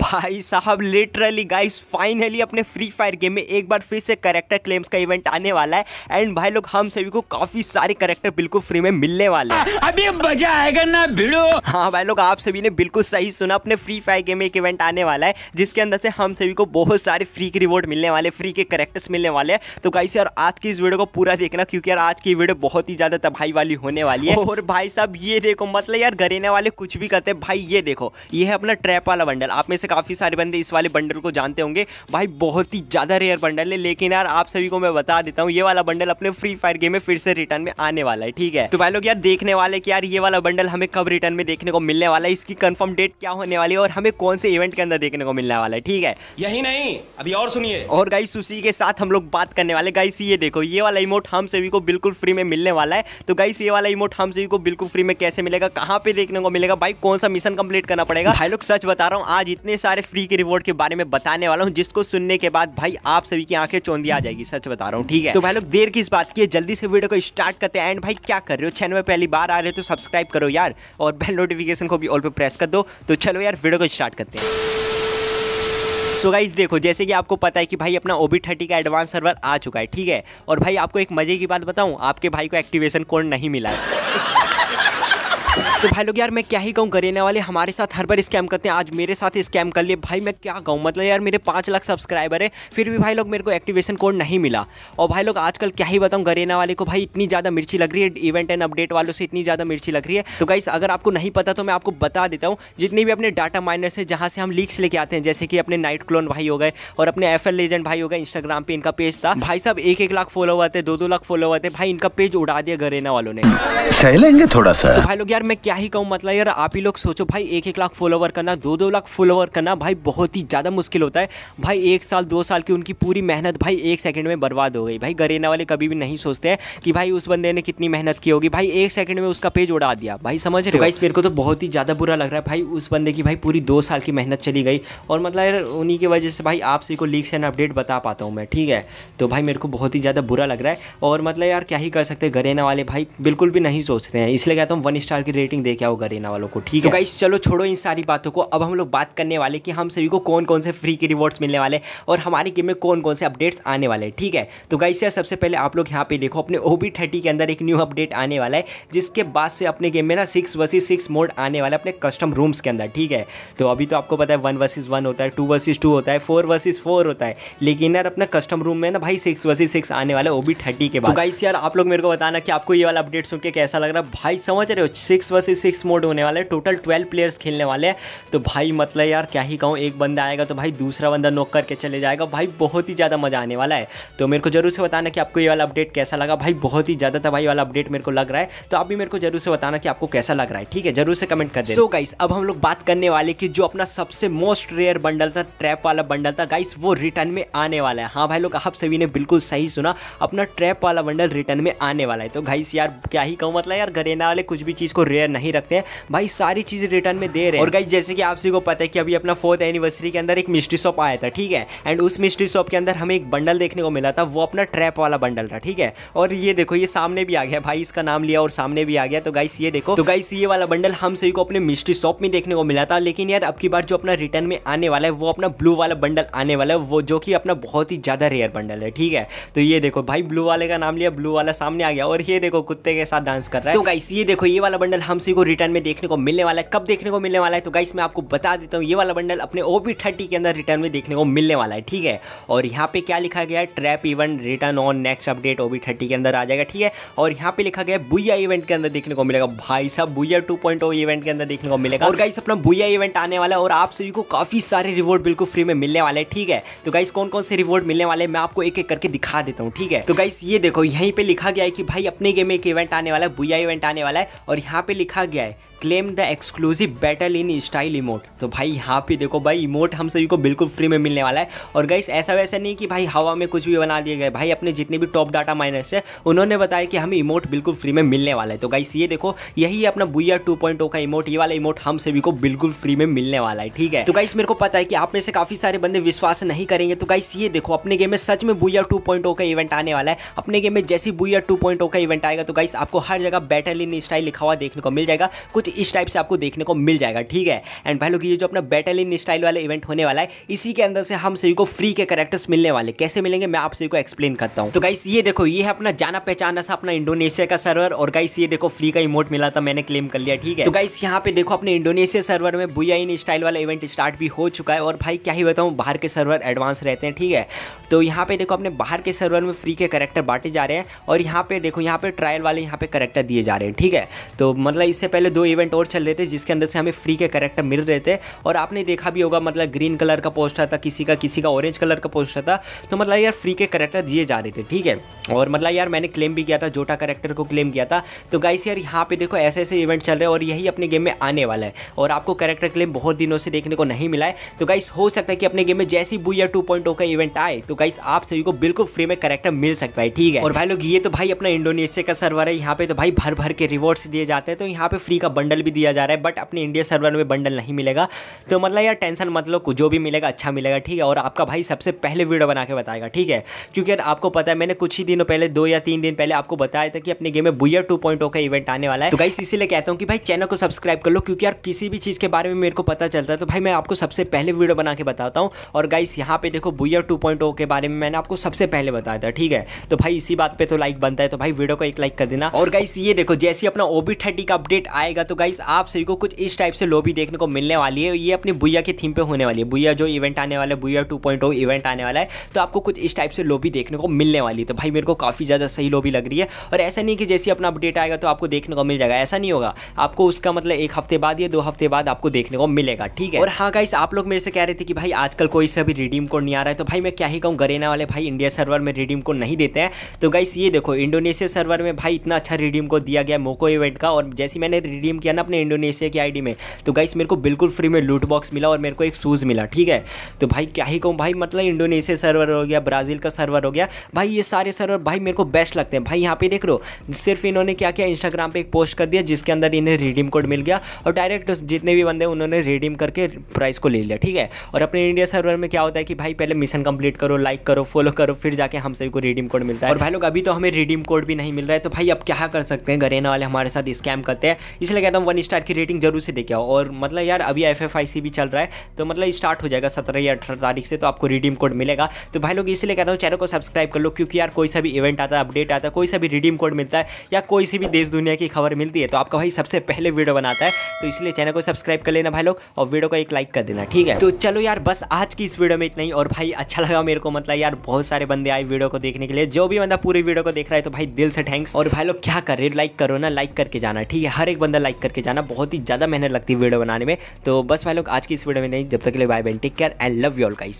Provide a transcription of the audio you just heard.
भाई साहब literally guys finally अपने फ्री फायर गेम में एक बार फिर से करेक्टर क्लेम्स का इवेंट आने वाला है एंड भाई लोग हम सभी को काफी सारे करेक्टर बिल्कुल फ्री में मिलने वाले हैं अभी मजा आएगा ना भिड़ो हाँ भाई लोग आप सभी ने बिल्कुल सही सुना अपने फ्री फायर गेम में एक इवेंट आने वाला है जिसके अंदर से हम सभी को बहुत सारे फ्री के रिवॉर्ड मिलने वाले फ्री के करेक्टर्स मिलने वाले हैं तो गाइस यार आज की इस वीडियो को पूरा देखना क्योंकि यार आज की वीडियो बहुत ही ज्यादा तबाही वाली होने वाली है और भाई साहब ये देखो मतलब यार घरेने वाले कुछ भी करते भाई ये देखो ये है अपना ट्रैप वाला बंडल आप में से काफ़ी सारे बंदे इस वाले बंडल को जानते होंगे भाई बहुत ही ज़्यादा रेयर बंडल है लेकिन यार आप सभी को मैं बता देता हूँ ये वाला बंडल अपने फ्री फायर गेम में फिर से रिटर्न में आने वाला है ठीक है तो भाई लोग यार देखने वाले की यार ये वाला बंडल हमें कब रिटर्न में देखने को मिलने वाला है इसकी कन्फर्म डेट क्या होने वाली है और हमें कौन से इवेंट के अंदर देखने को मिलने वाला है ठीक है यही नहीं अभी और सुनिए और गाइस उसी के साथ हम लोग बात करने वाले गाइस ये देखो ये वाला इमोट हम सभी को बिल्कुल फ्री में मिलने वाला है तो गाइस ये वाला इमोट हम सभी को बिल्कुल फ्री में कैसे मिलेगा कहाँ पे देखने को मिलेगा भाई कौन सा मिशन कंप्लीट करना पड़ेगा भाई लोग सच बता रहा हूँ आज इतने इतने सारे फ्री के रिवॉर्ड के बारे में बताने वाला हूँ जिसको सुनने के बाद भाई आप सभी की आंखें चौंधी आ जाएगी सच बता रहा हूँ ठीक है तो भाई लोग देर की इस बात की जल्दी से वीडियो को स्टार्ट करते हैं एंड भाई क्या कर रहे हो चैनल में पहली बार आ रहे हो तो सब्सक्राइब करो यार और बेल नोटिफिकेशन को भी ऑल पर प्रेस कर दो तो चलो यार वीडियो को स्टार्ट करते हैं सो so गाइज देखो जैसे कि आपको पता है कि भाई अपना ओबी थर्टी का एडवांस सर्वर आ चुका है ठीक है और भाई आपको एक मजे की बात बताऊं आपके भाई को एक्टिवेशन कोड नहीं मिला है तो भाई लोग यार मैं क्या ही कहूँ करेने वाले हमारे साथ हर बार स्कैम करते हैं आज मेरे साथ स्कैम कर लिए भाई मैं क्या कहूँ मतलब यार मेरे पाँच लाख सब्सक्राइबर है फिर भी भाई लोग मेरे को एक्टिवेशन कोड नहीं मिला और भाई लोग आजकल क्या ही बताऊँ गरेना वाले को भाई इतनी ज़्यादा मिर्ची लग रही है इवेंट एंड अपडेट वालों से इतनी ज़्यादा मिर्ची लग रही है तो गाइस अगर आपको नहीं पता तो मैं आपको बता देता हूँ जितनी भी अपने डाटा माइनर्स है जहाँ से हम लीक्स लेके आते हैं जैसे कि अपने नाइट क्लोन भाई हो गए और अपने एफ एल लेजेंड भाई हो गए इंस्टाग्राम पे इनका पेज था भाई साहब एक एक लाख फॉलोवर थे दो दो लाख फॉलोवर थे भाई इनका पेज उड़ा दिया गरेना वालों ने सह लेंगे थोड़ा सा तो भाई लोग यार मैं क्या ही कहूँ मतलब यार आप ही लोग सोचो भाई एक एक लाख फॉलोवर करना दो दो लाख फॉलोवर करना भाई बहुत ही ज़्यादा मुश्किल होता है भाई एक साल दो साल की उनकी पूरी मेहनत भाई एक सेकंड में बर्बाद हो गई भाई गरेना वाले कभी भी नहीं सोचते हैं कि भाई उस बंदे ने कितनी मेहनत की होगी भाई एक सेकंड में उसका पेज उड़ा दिया भाई समझ रहे तो हो गाइस मेरे को तो बहुत ही ज़्यादा बुरा लग रहा है भाई उस बंदे की भाई पूरी दो साल की मेहनत चली गई और मतलब यार उन्हीं की वजह से भाई आप सभी को लीक्स एंड अपडेट बता पाता हूँ मैं ठीक है तो भाई मेरे को बहुत ही ज़्यादा बुरा लग रहा है और मतलब यार क्या ही कर सकते गरेना वाले भाई बिल्कुल भी नहीं सोचते हैं इसलिए कहता हूँ वन स्टार की रेटिंग रेटिंग दे के आओ गरीना वालों को ठीक तो है तो चलो छोड़ो इन सारी बातों को अब हम लोग बात करने वाले कि हम सभी को कौन कौन से फ्री के रिवॉर्ड्स मिलने वाले और हमारे गेम में कौन कौन से अपडेट्स आने वाले हैं ठीक है तो गाइस यार सबसे पहले आप लोग यहाँ पे देखो अपने ओ बी के अंदर एक न्यू अपडेट आने वाला है जिसके बाद से अपने गेम में ना सिक्स वर्सेज सिक्स मोड आने वाला है अपने कस्टम रूम्स के अंदर ठीक है तो अभी तो आपको पता है वन वर्सिस वन होता है टू वर्सिस टू होता है फोर वर्सिस फोर होता है लेकिन यार अपना कस्टम रूम में ना भाई सिक्स वर्सेज सिक्स आने वाला है ओ के तो बाद तो गाइस यार आप लोग मेरे को बताना कि आपको ये वाला अपडेट सुन के कैसा लग रहा है भाई समझ रहे हो सिक्स वर्सेज से सिक्स मोड होने वाला है टोटल ट्वेल्व प्लेयर्स खेलने वाले हैं तो भाई मतलब यार क्या ही कहूँ एक बंदा आएगा तो भाई दूसरा बंदा नोक करके चले जाएगा भाई बहुत ही ज़्यादा मज़ा आने वाला है तो मेरे को जरूर से बताना कि आपको ये वाला अपडेट कैसा लगा भाई बहुत ही ज़्यादा था भाई वाला अपडेट मेरे को लग रहा है तो आप भी मेरे को जरूर से बताना कि आपको कैसा लग रहा है ठीक है जरूर से कमेंट कर दे सो गाइस अब हम लोग बात करने वाले कि जो अपना सबसे मोस्ट रेयर बंडल था ट्रैप वाला बंडल था गाइस वो रिटर्न में आने वाला है हाँ भाई लोग आप सभी ने बिल्कुल सही सुना अपना ट्रैप वाला बंडल रिटर्न में आने वाला है तो गाइस यार क्या ही कहूँ मतलब यार गरेना वाले कुछ भी चीज़ को रेयर नहीं रखते हैं भाई सारी चीज़ें रिटर्न में दे रहे हैं और गाइज जैसे कि आप सभी को पता है कि अभी अपना फोर्थ एनिवर्सरी के अंदर एक मिस्ट्री शॉप आया था ठीक है एंड उस मिस्ट्री शॉप के अंदर हमें एक बंडल देखने को मिला था वो अपना ट्रैप वाला बंडल था ठीक है और ये देखो ये सामने भी आ गया भाई इसका नाम लिया और सामने भी आ गया तो गाइस ये देखो तो गाइस ये वाला बंडल हम सभी को अपने मिस्ट्री शॉप में देखने को मिला था लेकिन यार अब की बार जो अपना रिटर्न में आने वाला है वो अपना ब्लू वाला बंडल आने वाला है वो जो कि अपना बहुत ही ज़्यादा रेयर बंडल है ठीक है तो ये देखो भाई ब्लू वाले का नाम लिया ब्लू वाला सामने आ गया और ये देखो कुत्ते के साथ डांस कर रहा है तो गाइस ये देखो ये वाला बंडल हम उसी को रिटर्न में देखने को मिलने वाला है कब देखने को मिलने वाला है तो गाइस मैं आपको बता देता हूँ ये वाला बंडल अपने ओ बी थर्टी के अंदर रिटर्न में देखने को मिलने वाला है ठीक है और यहाँ पे क्या लिखा गया है trap event return on next update O B thirty के अंदर आ जाएगा ठीक है और यहाँ पे लिखा गया बुया इवेंट के अंदर देखने को मिलेगा भाई साहब booyah two point O event के अंदर देखने को मिलेगा और गाइस अपना बुया इवेंट आने वाला है और आप सभी को काफ़ी सारे रिवॉर्ड बिल्कुल फ्री में मिलने वाले हैं ठीक है तो गाइस कौन कौन से रिवॉर्ड मिलने वाले मैं आपको एक एक करके दिखा देता हूँ ठीक है तो गाइस ये देखो यहीं पर लिखा गया है कि भाई अपने गेम में एक इवेंट आने वाला है बुया इवेंट आने वाला है और यहाँ पे लिखा रखा गया है claim the exclusive battle in style emote तो भाई यहाँ पे देखो भाई इमोट हम सभी को बिल्कुल फ्री में मिलने वाला है और गाइस ऐसा वैसा नहीं कि भाई हवा में कुछ भी बना दिए गए भाई अपने जितने भी टॉप डाटा माइनर्स है उन्होंने बताया कि हमें इमोट बिल्कुल फ्री में मिलने वाला है तो गाइस ये देखो यही अपना बुआ टू oh का इमोट ये वाला इमोट हम सभी को बिल्कुल फ्री में मिलने वाला है ठीक है तो गाइस मेरे को पता है कि आप में से काफी सारे बंदे विश्वास नहीं करेंगे तो गाइस ये देखो अपने गेम में सच में बुआ टू oh का इवेंट आने वाला है अपने गेम में जैसी बुआ टू का इवेंट आएगा तो गाइस आपको हर जगह बैटल इन स्टाइल लिखा हुआ देखने को मिल जाएगा कुछ कुछ इस टाइप से आपको देखने को मिल जाएगा ठीक है एंड भाई लोग ये जो अपना बैटल इन स्टाइल वाला इवेंट होने वाला है इसी के अंदर से हम सभी को फ्री के करेक्टर्स मिलने वाले कैसे मिलेंगे मैं आप सभी को एक्सप्लेन करता हूँ तो गाइस ये देखो ये है अपना जाना पहचाना सा अपना इंडोनेशिया का सर्वर और गाइस ये देखो फ्री का इमोट मिला था मैंने क्लेम कर लिया ठीक है तो गाइस यहाँ पे देखो अपने इंडोनेशिया सर्वर में बुआ इन स्टाइल वाला इवेंट स्टार्ट भी हो चुका है और भाई क्या ही बताऊँ बाहर के सर्वर एडवांस रहते हैं ठीक है तो यहाँ पे देखो अपने बाहर के सर्वर में फ्री के करेक्टर बांटे जा रहे हैं और यहाँ पे देखो यहाँ पे ट्रायल वाले यहाँ पे करेक्टर दिए जा रहे हैं ठीक है तो मतलब इससे पहले दो इवेंट इवेंट और चल रहे थे जिसके अंदर से हमें फ्री के करेक्टर मिल रहे थे और आपने देखा भी होगा मतलब ग्रीन कलर का पोस्टर था किसी का किसी का ऑरेंज कलर का पोस्टर था तो मतलब यार फ्री के करेक्टर दिए जा रहे थे ठीक है और मतलब यार मैंने क्लेम भी किया था जोटा करेक्टर को क्लेम किया था तो गाइस यार यहाँ पे देखो ऐसे ऐसे इवेंट चल रहे हैं और यही अपने गेम में आने वाला है और आपको करेक्टर क्लेम बहुत दिनों से देखने को नहीं मिला है तो गाइस हो सकता है कि अपने गेम में जैसे ही बुआ टू का इवेंट आए तो गाइस आप सभी को बिल्कुल फ्री में करेक्टर मिल सकता है ठीक है और भाई लोग ये तो भाई अपना इंडोनेशिया का सर्वर है यहाँ पे तो भाई भर भर के रिवॉर्ड्स दिए जाते हैं तो यहाँ पे फ्री का बंडल भी दिया जा रहा है बट अपने इंडिया सर्वर में बंडल नहीं मिलेगा तो मतलब यार टेंशन मतलब जो भी मिलेगा अच्छा मिलेगा ठीक है और आपका भाई सबसे पहले वीडियो बना के बताएगा ठीक है क्योंकि यार आपको पता है मैंने कुछ ही दिनों पहले दो या तीन दिन पहले आपको बताया था कि अपने गेम में बुयर टू oh का इवेंट आने वाला है तो गाइस इसीलिए कहता हूँ कि भाई चैनल को सब्सक्राइब कर लो क्योंकि यार किसी भी चीज़ के बारे में मेरे को पता चलता है तो भाई मैं आपको सबसे पहले वीडियो बना के बताता हूँ और गाइस यहाँ पे देखो बुयर टू oh के बारे में मैंने आपको सबसे पहले बताया था ठीक है तो भाई इसी बात पर तो लाइक बनता है तो भाई वीडियो को एक लाइक कर देना और गाइस ये देखो जैसे अपना ओबी थर्टी का अपडेट आएगा तो गाइस आप सभी को कुछ इस टाइप से लोबी देखने को मिलने वाली है ये अपनी बुया की थीम पे होने वाली है बुया जो इवेंट आने वाला है बुया 2.0 इवेंट आने वाला है तो आपको कुछ इस टाइप से लोबी देखने को मिलने वाली है तो भाई मेरे को काफ़ी ज़्यादा सही लोबी लग रही है और ऐसा नहीं कि जैसे अपना अपडेट आएगा तो आपको देखने को मिल जाएगा ऐसा नहीं होगा आपको उसका मतलब एक हफ्ते बाद या दो हफ्ते बाद आपको देखने को मिलेगा ठीक है और हाँ गाइस आप लोग मेरे से कह रहे थे कि भाई आजकल कोई से भी रिडीम कोड नहीं आ रहा है तो भाई मैं क्या ही कहूँ गरेना वाले भाई इंडिया सर्वर में रिडीम कोड नहीं देते हैं तो गाइस ये देखो इंडोनेशिया सर्वर में भाई इतना अच्छा रिडीम कोड दिया गया मोको इवेंट का और जैसे मैंने रिडीम किया ना अपने इंडोनेशिया की आईडी में तो गाइस मेरे को बिल्कुल फ्री में लूट बॉक्स मिला और मेरे को एक शूज़ मिला ठीक है तो भाई क्या ही कहूँ भाई मतलब इंडोनेशिया सर्वर हो गया ब्राज़ील का सर्वर हो गया भाई ये सारे सर्वर भाई मेरे को बेस्ट लगते हैं भाई यहाँ पे देख लो सिर्फ इन्होंने क्या किया इंस्टाग्राम पर एक पोस्ट कर दिया जिसके अंदर इन्हें रिडीम कोड मिल गया और डायरेक्ट जितने भी बंदे उन्होंने रिडीम करके प्राइस को ले लिया ठीक है और अपने इंडिया सर्वर में क्या होता है कि भाई पहले मिशन कंप्लीट करो लाइक करो फॉलो करो फिर जाके हम सभी को रिडीम कोड मिलता है और भाई लोग अभी तो हमें रिडीम कोड भी नहीं मिल रहा है तो भाई अब क्या कर सकते हैं गरेना वाले हमारे साथ स्कैम करते हैं इसलिए कहता हूँ वन स्टार की रेटिंग जरूर से देखे आओ और मतलब यार अभी एफ भी चल रहा है तो मतलब स्टार्ट हो जाएगा सत्रह या अठारह तारीख से तो आपको रिडीम कोड मिलेगा तो भाई लोग इसलिए कहता हूँ चैनल को सब्सक्राइब कर लो क्योंकि यार कोई सा भी इवेंट आता है अपडेट आता है कोई सा भी रिडीम कोड मिलता है या कोई सी भी देश दुनिया की खबर मिलती है तो आपका भाई सबसे पहले वीडियो बनाता है तो इसलिए चैनल को सब्सक्राइब कर लेना भाई लोग और वीडियो को एक लाइक कर देना ठीक है तो चलो यार बस आज की इस वीडियो में इतना ही और भाई अच्छा लगा मेरे को मतलब यार बहुत सारे बंदे आए वीडियो को देखने के लिए जो भी बंदा पूरी वीडियो को देख रहा है तो भाई दिल से थैंक्स और भाई लोग क्या कर रहे लाइक करो ना लाइक करके जाना ठीक है हर एक बंदा लाइक चेक करके जाना बहुत ही ज़्यादा मेहनत लगती है वीडियो बनाने में तो बस भाई लोग आज की इस वीडियो में नहीं जब तक के लिए bye bye take care and love you all guys